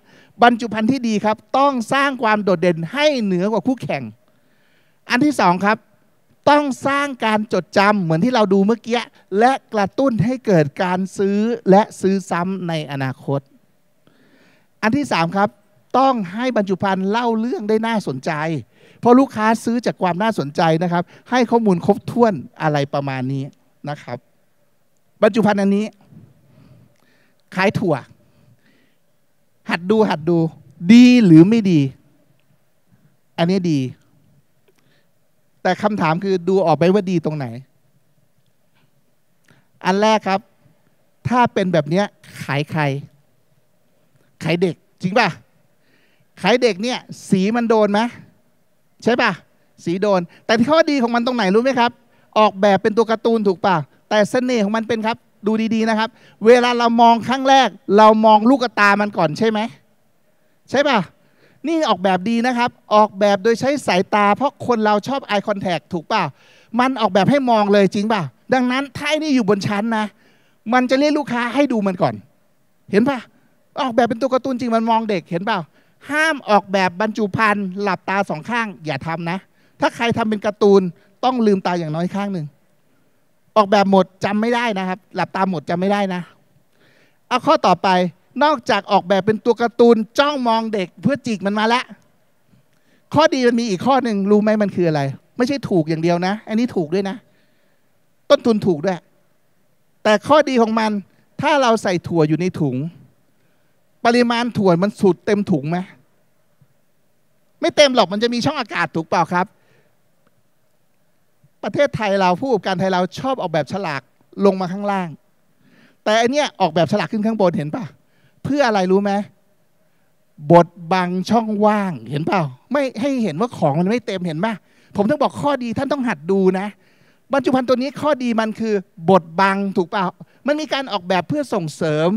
บรรจุภัณฑ์ที่ดีครับ ต้องสร้างความโดดเด่นให้เหนือกว่าคู่แข่ง อันที่สองครับต้องสร้างการจดจำเหมือนที่เราดูเมื่อกี้ และกระตุ้นให้เกิดการซื้อและซื้อซ้ำในอนาคต อันที่สามครับ ต้องให้บรรจุภัณฑ์เล่าเรื่องได้น่าสนใจ เพราะลูกค้าซื้อจากความน่าสนใจนะครับ ให้ข้อมูลครบถ้วนอะไรประมาณนี้นะครับบรรจุภัณฑ์อันนี้ขายถั่ว หัดดูหัดดู ดีหรือไม่ดี อันนี้ดีแต่คำถามคือดูออกไปว่าดีตรงไหน อันแรกครับ ถ้าเป็นแบบนี้ขายใครขายเด็กจริงป่ะขายเด็กเนี่ย สีมันโดนไหมใช่ป่ะสีโดน แต่ข้อดีของมันตรงไหนรู้ไหมครับ ออกแบบเป็นตัวการ์ตูนถูกป่ะแต่เสน่ห์ของมันเป็นครับดูดีๆนะครับ เวลาเรามองครั้งแรก เรามองลูกตามันก่อนใช่ไหมใช่ป่ะนี่ออกแบบดีนะครับ ออกแบบโดยใช้สายตาเพราะคนเราชอบ eye contact ถูกป่ะมันออกแบบให้มองเลยจริงป่ะดังนั้นถ้าไอ้นี่อยู่บนชั้นนะ มันจะเรียกลูกค้าให้ดูมันก่อน เห็นป่ะออกแบบเป็นตัวการ์ตูนจริงมันมองเด็กเห็นป่าห้ามออกแบบบรรจุภัณฑ์หลับตาสองข้าง อย่าทำนะ ถ้าใครทำเป็นการ์ตูนต้องลืมตาอย่างน้อยข้างหนึ่งออกแบบหมดจำไม่ได้นะครับ หลับตาหมดจำไม่ได้นะ เอาข้อต่อไปนอกจากออกแบบเป็นตัวการ์ตูนจ้องมองเด็กเพื่อจีกมันมาละข้อดีมันมีอีกข้อหนึ่งรู้ไหมมันคืออะไร ไม่ใช่ถูกอย่างเดียวนะ อันนี้ถูกด้วยนะ ต้นทุนถูกด้วย แต่ข้อดีของมันถ้าเราใส่ถั่วอยู่ในถุงปริมาณถั่วมันสุดเต็มถุงไหมไม่เต็มหรอกมันจะมีช่องอากาศถูกเปล่าครับ ประเทศไทยเราผู้ประกอบการไทยเราชอบออกแบบฉลากลงมาข้างล่าง แต่อันเนี้ยออกแบบฉลากขึ้นข้างบนเห็นปะ่ะเพื่ออะไรรู้ไหม บทบังช่องว่าง เห็นเปล่า ไม่ให้เห็นว่าของมันไม่เต็มเห็นไหมผมต้องบอกข้อดีท่านต้องหัดดูนะบรรจุภัณฑ์ตัวนี้ข้อดีมันคือ บทบังถูกเปล่ามันมีการออกแบบเพื่อส่งเสริม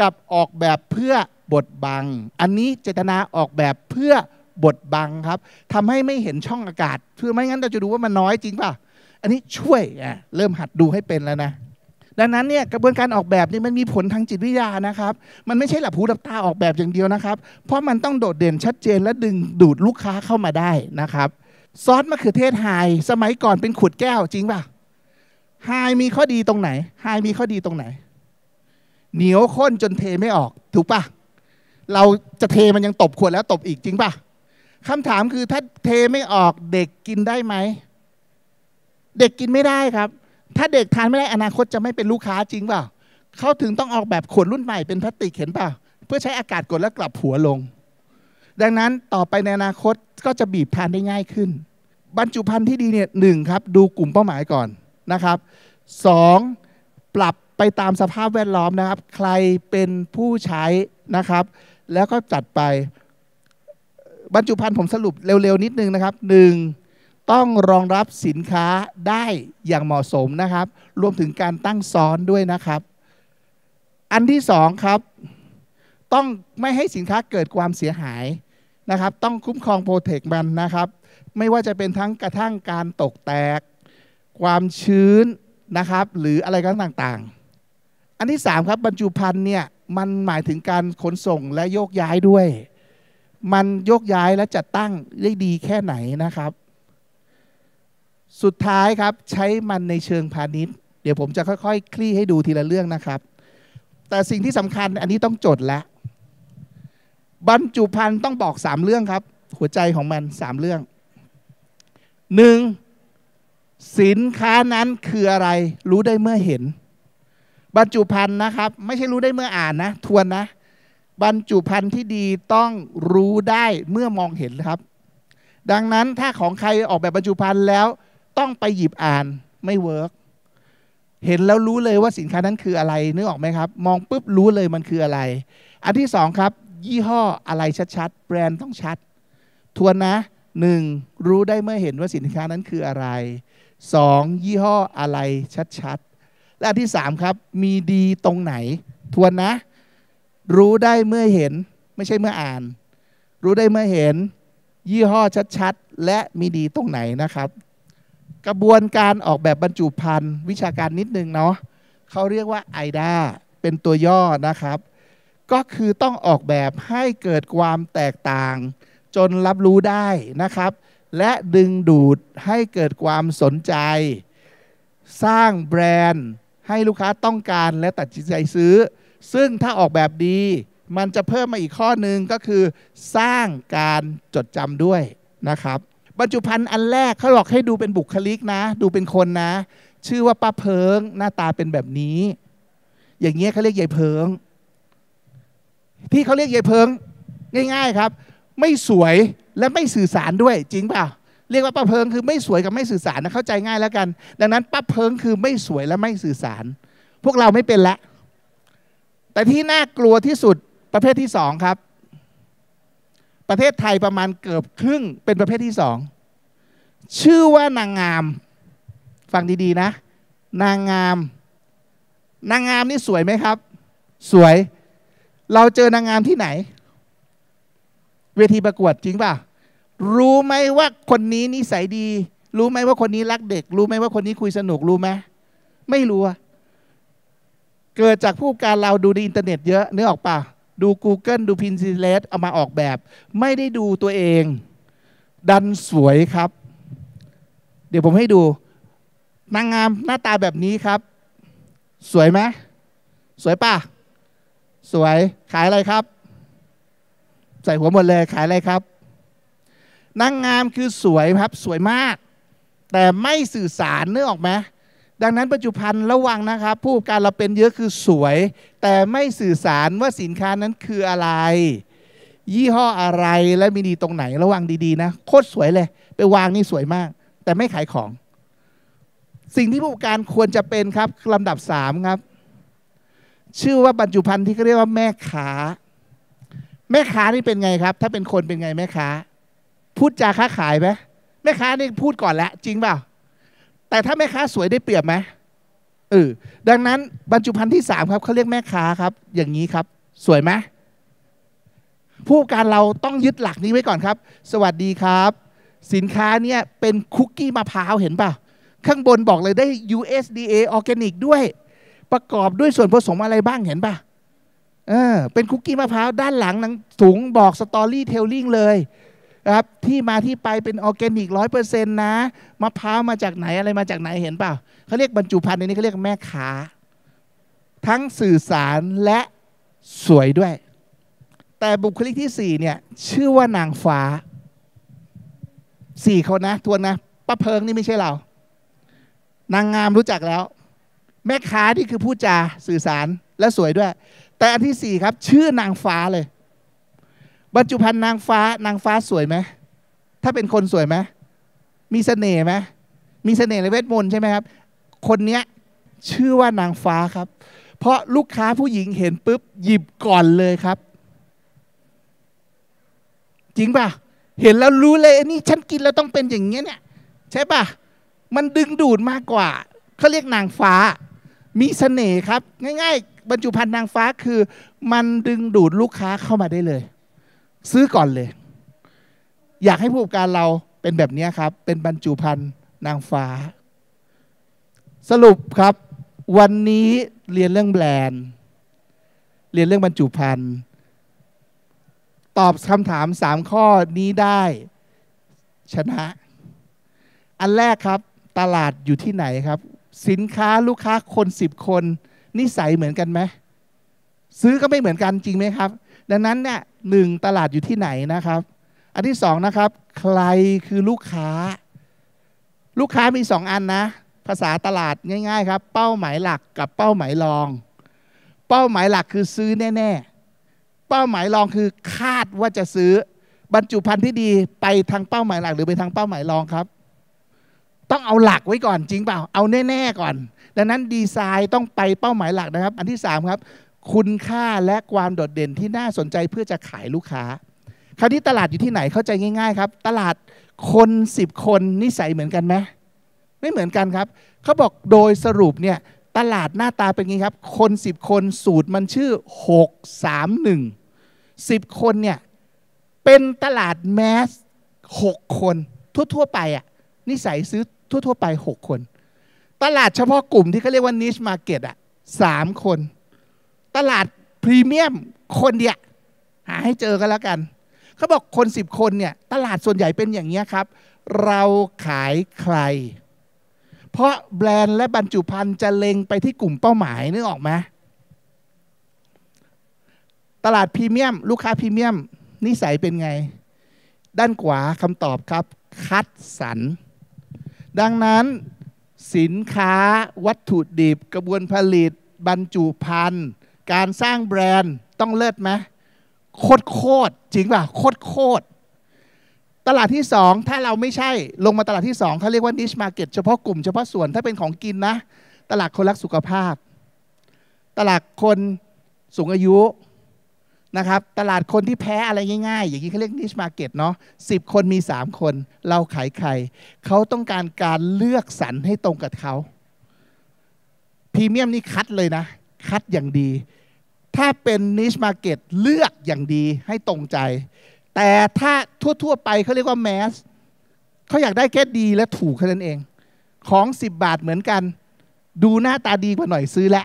กับออกแบบเพื่อบทบัง อันนี้เจตนา ออกแบบเพื่อบทบังครับ ทำให้ไม่เห็นช่องอากาศ เพื่อไม่งั้นเราจะดูว่ามันน้อยจริงเปล่าอันนี้ช่วยอ่ะเริ่มหัดดูให้เป็นแล้วนะดังนั้นเนี่ยกระบวนการออกแบบนี่มันมีผลทางจิตวิทยานะครับ มันไม่ใช่หลับหูหลับตาออกแบบอย่างเดียวนะครับ เพราะมันต้องโดดเด่นชัดเจนและดึงดูดลูกค้าเข้ามาได้นะครับ ซอสมะเขือเทศไฮสมัยก่อนเป็นขวดแก้วจริงป่ะไฮมีข้อดีตรงไหนไฮมีข้อดีตรงไหนเหนียวข้นจนเทไม่ออก ถูกป่ะเราจะเทมันยังตบขวดแล้วตบอีกจริงป่ะคำถามคือถ้าเทไม่ออกเด็กกินได้ไหมเด็กกินไม่ได้ครับถ้าเด็กทานไม่ได้ อนาคตจะไม่เป็นลูกค้าจริงเปล่าเขาถึงต้องออกแบบขวดรุ่นใหม่เป็นพลาสติกเห็นเปล่าเพื่อใช้อากาศกดแล้วกลับหัวลง ดังนั้นต่อไปในอนาคตก็จะบีบทานได้ง่ายขึ้นบรรจุภัณฑ์ที่ดีเนี่ยหนึ่งครับ ดูกลุ่มเป้าหมายก่อนนะครับสองปรับไปตามสภาพแวดล้อมนะครับ ใครเป็นผู้ใช้นะครับ แล้วก็จัดไปบรรจุภัณฑ์ผมสรุปเร็วๆนิดนึงนะครับหนึ่งต้องรองรับสินค้าได้อย่างเหมาะสมนะครับ รวมถึงการตั้งซ้อนด้วยนะครับ อันที่สองครับ ต้องไม่ให้สินค้าเกิดความเสียหายนะครับ ต้องคุ้มครองโปรเทคมันนะครับ ไม่ว่าจะเป็นทั้งกระทั่งการตกแตก ความชื้นนะครับ หรืออะไรกันต่าง ๆ อันที่สามครับ บรรจุภัณฑ์เนี่ย มันหมายถึงการขนส่งและโยกย้ายด้วย มันโยกย้ายและจัดตั้งได้ดีแค่ไหนนะครับสุดท้ายครับใช้มันในเชิงพาณิชย์ เดี๋ยวผมจะค่อย ๆคลี่ให้ดูทีละเรื่องนะครับ แต่สิ่งที่สำคัญอันนี้ต้องจดและบรรจุภัณฑ์ต้องบอกสามเรื่องครับ หัวใจของมันสามเรื่องหนึ่งสินค้านั้นคืออะไรรู้ได้เมื่อเห็นบรรจุภัณฑ์นะครับ ไม่ใช่รู้ได้เมื่ออ่านนะ ทวนนะบรรจุภัณฑ์ที่ดีต้องรู้ได้เมื่อมองเห็นครับ ดังนั้นถ้าของใครออกแบบบรรจุภัณฑ์แล้วต้องไปหยิบอ่านไม่เวิร์กเห็นแล้วรู้เลยว่าสินค้านั้นคืออะไรนึกออกไหมครับ มองปุ๊บรู้เลยมันคืออะไร อันที่สองครับ ยี่ห้ออะไรชัดๆแบรนด์ต้องชัด ทวนนะหนึ่งรู้ได้เมื่อเห็นว่าสินค้านั้นคืออะไรสองยี่ห้ออะไรชัดๆและอันที่สามครับมีดีตรงไหน ทวนนะ รู้ได้เมื่อเห็น ไม่ใช่เมื่ออ่าน รู้ได้เมื่อเห็น ยี่ห้อชัดๆและมีดีตรงไหนนะครับกระบวนการออกแบบบรรจุภัณฑ์วิชาการนิดนึงเนาะเขาเรียกว่าไอดาเป็นตัวย่อนะครับ ก็คือต้องออกแบบให้เกิดความแตกต่าง จนรับรู้ได้นะครับ และดึงดูดให้เกิดความสนใจ สร้างแบรนด์ให้ลูกค้าต้องการและตัดสินใจซื้อ ซึ่งถ้าออกแบบดีมันจะเพิ่มมาอีกข้อหนึ่งก็คือ สร้างการจดจำด้วยนะครับบรรจุภัณฑ์อันแรกเขาหลอกให้ดูเป็นบุคลิกนะ ดูเป็นคนนะ ชื่อว่าป้าเพิงหน้าตาเป็นแบบนี้ อย่างเงี้ยเขาเรียกยายเพิงที่เขาเรียกยายเพิง ง่าย ๆครับ ไม่สวยและไม่สื่อสารด้วย จริงเปล่า เรียกว่าป้าเพิง คือไม่สวยกับไม่สื่อสารนะเข้าใจง่ายแล้วกัน ดังนั้นป้าเพิงคือไม่สวยและไม่สื่อสาร พวกเราไม่เป็นละ แต่ที่น่ากลัวที่สุดประเภทที่สองครับประเทศไทยประมาณเกือบครึ่งเป็นประเภทที่สอง ชื่อว่านางงามฟังดีๆนะ นางงาม นางงามนี่สวยไหมครับ สวย เราเจอนางงามที่ไหน เวทีประกวดจริงป่ะ รู้ไหมว่าคนนี้นิสัยดี รู้ไหมว่าคนนี้รักเด็ก รู้ไหมว่าคนนี้คุยสนุกรู้ไหม ไม่รู้ เกิดจากผู้การเราดูในอินเทอร์เน็ตเยอะนึกออกป่ะดู Google ดู Pinterest เอามาออกแบบ ไม่ได้ดูตัวเอง ดันสวยครับ เดี๋ยวผมให้ดูนางงามหน้าตาแบบนี้ครับ สวยไหมสวยป่ะ สวยขายอะไรครับ ใส่หัวหมดเลยขายอะไรครับนางงามคือสวยครับสวยมาก แต่ไม่สื่อสารเนื้อออกไหมดังนั้นปัจจุบันระวังนะครับผู้การเราเป็นเยอะคือสวย แต่ไม่สื่อสารว่าสินค้านั้นคืออะไร ยี่ห้ออะไรและมีดีตรงไหนระวังดีๆนะ โคตรสวยเลยไปวางนี่สวยมาก แต่ไม่ขายของ สิ่งที่ผู้การควรจะเป็นครับลำดับสามครับ ชื่อว่าปัจจุบันที่เขาเรียกว่า แม่ค้า แม่ค้านี่เป็นไงครับ ถ้าเป็นคนเป็นไงแม่ค้า พูดจาค้าขายไหมแม่ค้านี่พูดก่อนแล้วจริงเปล่าแต่ถ้าแม่ค้าสวยได้เปรียบไหมเออดังนั้นบรรจุภัณฑ์ที่สามครับเขาเรียกแม่ค้าครับ อย่างนี้ครับ สวยไหมผู้การเราต้องยึดหลักนี้ไว้ก่อนครับ สวัสดีครับ สินค้าเนี่ยเป็นคุกกี้มะพร้าว เห็นป่ะ ข้างบนบอกเลยได้ USDA ออร์แกนิกด้วย ประกอบด้วยส่วนผสมอะไรบ้างเห็นป่ะเออเป็นคุกกี้มะพร้าว ด้านหลังหนังสูงบอกสตอรี่เทลลิ่งเลยครับที่มาที่ไปเป็นออร์แกนิกร้อยเปอร์เซ็นต์นะมะพร้าวมาจากไหนอะไรมาจากไหนเห็นเปล่าเขาเรียกบรรจุภัณฑ์ในนี้เขาเรียกแม่ค้าทั้งสื่อสารและสวยด้วย แต่บุคลิกที่สี่เนี่ยชื่อว่านางฟ้าสี่คนนะทวนนะป้าเพิงนี่ไม่ใช่เรา นางงามรู้จักแล้ว แม่ค้าที่คือผู้จาสื่อสารและสวยด้วย แต่อันที่สี่ครับ ชื่อนางฟ้าเลยบรรจุภัณฑ์นางฟ้า นางฟ้าสวยไหม ถ้าเป็นคนสวยไหม มีเสน่ห์ไหม มีเสน่ห์ในเวทมนต์ใช่ไหมครับ คนเนี้ย ชื่อว่านางฟ้าครับ เพราะลูกค้าผู้หญิงเห็นปุ๊บหยิบก่อนเลยครับ จริงป่ะ เห็นแล้วรู้เลยนี่ฉันกินแล้วต้องเป็นอย่างเงี้ยเนี่ยใช่ป่ะ มันดึงดูดมากกว่า เขาเรียกนางฟ้า มีเสน่ห์ครับ ง่าย ๆ บรรจุภัณฑ์นางฟ้าคือ มันดึงดูดลูกค้าเข้ามาได้เลยซื้อก่อนเลย อยากให้ผู้ประกอบการเราเป็นแบบนี้ครับ เป็นบรรจุภัณฑ์นางฟ้า สรุปครับ วันนี้เรียนเรื่องแบรนด์ เรียนเรื่องบรรจุภัณฑ์ตอบคำถามสามข้อนี้ได้ชนะอันแรกครับ ตลาดอยู่ที่ไหนครับ สินค้าลูกค้าคนสิบคนนิสัยเหมือนกันไหมซื้อก็ไม่เหมือนกันจริงไหมครับ ดังนั้นเนี่ยหนึ่งตลาดอยู่ที่ไหนนะครับ อันที่สองนะครับ ใครคือลูกค้า ลูกค้ามีสองอันนะ ภาษาตลาดง่าย ๆ ครับ เป้าหมายหลักกับเป้าหมายรอง เป้าหมายหลักคือซื้อแน่ๆ เป้าหมายรองคือคาดว่าจะซื้อบรรจุภัณฑ์ที่ดีไปทางเป้าหมายหลักหรือไปทางเป้าหมายรองครับ ต้องเอาหลักไว้ก่อนจริงเปล่าเอาแน่ๆก่อนดังนั้นดีไซน์ต้องไปเป้าหมายหลักนะครับ อันที่ 3 ครับคุณค่าและความโดดเด่นที่น่าสนใจเพื่อจะขายลูกค้า คราวนี้ตลาดอยู่ที่ไหน เข้าใจง่าย ๆ ครับ ตลาดคน 10 คน นิสัยเหมือนกันไหมไม่เหมือนกันครับ เขาบอกโดยสรุปเนี่ย ตลาดหน้าตาเป็นไงครับ คน 10 คนสูตรมันชื่อ 631 10คนเนี่ยเป็นตลาดแมส6คน ทั่ว ๆ ไปอะ่ะนิสัยซื้อทั่ว ๆ ไป6คน ตลาดเฉพาะกลุ่มที่เขาเรียกว่านิชมาร์เก็ตอ่ะสามคนตลาดพรีเมียมคนเดียหาให้เจอกันแล้วกัน เขาบอกคนสิบคนเนี่ย ตลาดส่วนใหญ่เป็นอย่างนี้ครับ เราขายใคร เพราะแบรนด์และบรรจุภัณฑ์จะเล็งไปที่กลุ่มเป้าหมายนึกออกไหมตลาดพรีเมียม ลูกค้าพรีเมียมนิสัยเป็นไง ด้านขวาคำตอบครับ คัดสรรดังนั้นสินค้าวัตถุดิบกระบวนผลิตบรรจุภัณฑ์การสร้างแบรนด์ต้องเลิศไหมโคตรโคตรจริงป่ะโคตรโคตรตลาดที่ 2 ถ้าเราไม่ใช่ ลงมาตลาดที่ 2 เขาเรียกว่านิชมาร์เก็ตเฉพาะกลุ่ม เฉพาะส่วน ถ้าเป็นของกินนะ ตลาดคนรักสุขภาพ ตลาดคนสูงอายุนะครับ ตลาดคนที่แพ้อะไรง่ายๆ อย่างนี้เขาเรียกนิชมาร์เก็ตเนาะสิคนมี 3 คน เราขายใครเขาต้องการการเลือกสรรให้ตรงกับเขาพรีเมียมนี่คัดเลยนะคัดอย่างดี ถ้าเป็นนิชมาเก็ตเลือกอย่างดีให้ตรงใจ แต่ถ้าทั่วๆไปเขาเรียกว่าแมสเขาอยากได้แค่ดีและถูกแค่นั้นเอง ของ 10 บาทเหมือนกัน ดูหน้าตาดีกว่าหน่อยซื้อและ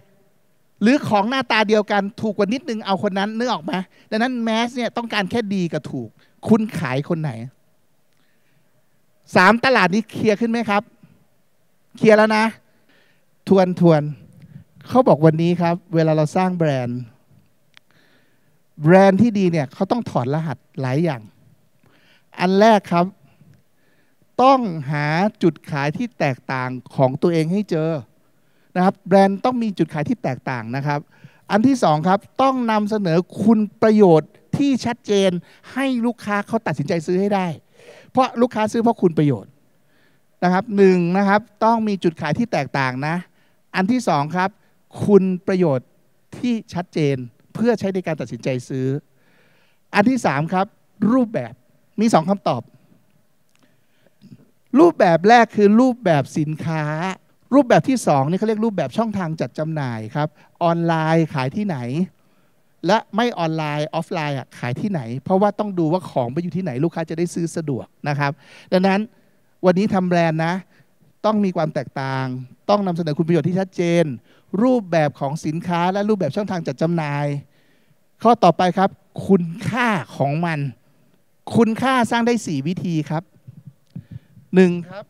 หรือของหน้าตาเดียวกันถูกกว่านิดนึงเอาคนนั้นเนื้อออกมาดังนั้นแมสเนี่ย ต้องการแค่ดีกับถูก คุณขายคนไหนสามตลาดนี้เคลียร์ขึ้นไหมครับ เคลียร์แล้วนะ ทวนทวนเขาบอกวันนี้ครับ เวลาเราสร้างแบรนด์ แบรนด์ที่ดีเนี่ยเขาต้องถอดรหัสหลายอย่าง อันแรกครับ ต้องหาจุดขายที่แตกต่างของตัวเองให้เจอนะครับ แบรนด์ต้องมีจุดขายที่แตกต่างนะครับ อันที่สองครับต้องนำเสนอคุณประโยชน์ที่ชัดเจนให้ลูกค้าเขาตัดสินใจซื้อให้ได้เพราะลูกค้าซื้อเพราะคุณประโยชน์นะครับหนึ่งนะครับต้องมีจุดขายที่แตกต่างนะ อันที่สองครับคุณประโยชน์ที่ชัดเจนเพื่อใช้ในการตัดสินใจซื้อ อันที่ 3 ครับ รูปแบบมี 2 คำตอบ รูปแบบแรกคือรูปแบบสินค้า รูปแบบที่2นี่เขาเรียกรูปแบบช่องทางจัดจำหน่ายครับออนไลน์ขายที่ไหน และไม่ออนไลน์ ออฟไลน์ขายที่ไหน เพราะว่าต้องดูว่าของไปอยู่ที่ไหน ลูกค้าจะได้ซื้อสะดวกนะครับดังนั้นวันนี้ทำแบรนด์นะต้องมีความแตกต่าง ต้องนำเสนอคุณประโยชน์ที่ชัดเจนรูปแบบของสินค้าและรูปแบบช่องทางจัดจำหน่าย ข้อต่อไปครับ คุณค่าของมัน คุณค่าสร้างได้ 4 วิธีครับ 1. ครับ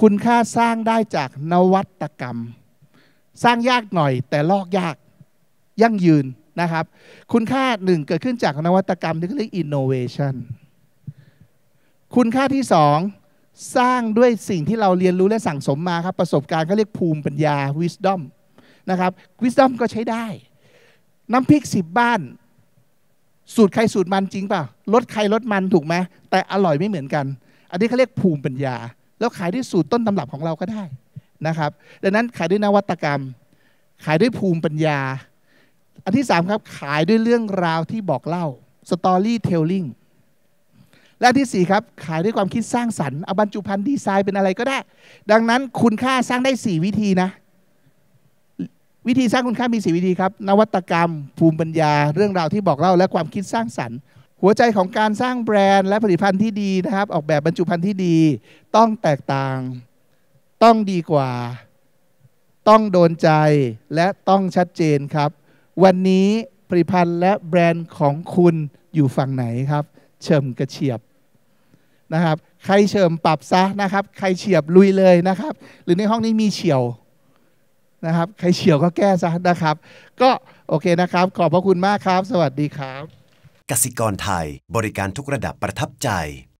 คุณค่าสร้างได้จากนวัตกรรม สร้างยากหน่อย แต่ลอกยากยั่งยืนนะครับ คุณค่าหนึ่งเกิดขึ้นจากนวัตกรรมที่เรียก innovation คุณค่าที่สองสร้างด้วยสิ่งที่เราเรียนรู้และสั่งสมมาครับประสบการณ์เขาเรียกภูมิปัญญา wisdom นะครับวิสตอมก็ใช้ได้ น้ำพริกสิบบ้าน สูตรใครสูตรมันจริงป่าลดใครลดมันถูกไหมแต่อร่อยไม่เหมือนกัน อันนี้เขาเรียกภูมิปัญญา แล้วขายด้วยสูตรต้นตำรับของเราก็ได้นะครับดังนั้นขายด้วยนวัตกรรม ขายด้วยภูมิปัญญา อันที่สามครับขายด้วยเรื่องราวที่บอกเล่าสตอรี่เทลลิงและที่4ครับขายด้วยความคิดสร้างสรรค์เอาบรรจุภัณฑ์ดีไซน์เป็นอะไรก็ได้ ดังนั้นคุณค่าสร้างได้ 4 วิธีนะวิธีสร้างคุณค่ามีสีวิธีครับนวัตกรรม ภูมิปัญญา เรื่องราวที่บอกเล่าและความคิดสร้างสรรค์ หัวใจของการสร้างแบรนด์ และผลิตภัณฑ์ที่ดีนะครับออกแบบบรรจุภัณฑ์ที่ดี ต้องแตกต่าง ต้องดีกว่า ต้องโดนใจและต้องชัดเจนครับ วันนี้ผลิตภัณฑ์และแบรนด์ของคุณอยู่ฝั่งไหนครับเฉิมกระเฉียบนะครับใครเฉิมปรับซะนะครับ ใครเฉียบลุยเลยนะครับ หรือในห้องนี้มีเฉียวนะครับใครเฉียวก็แก้ซะนะครับ ก็โอเคนะครับ ขอบพระคุณมากครับ สวัสดีครับ กสิกรไทยบริการทุกระดับประทับใจ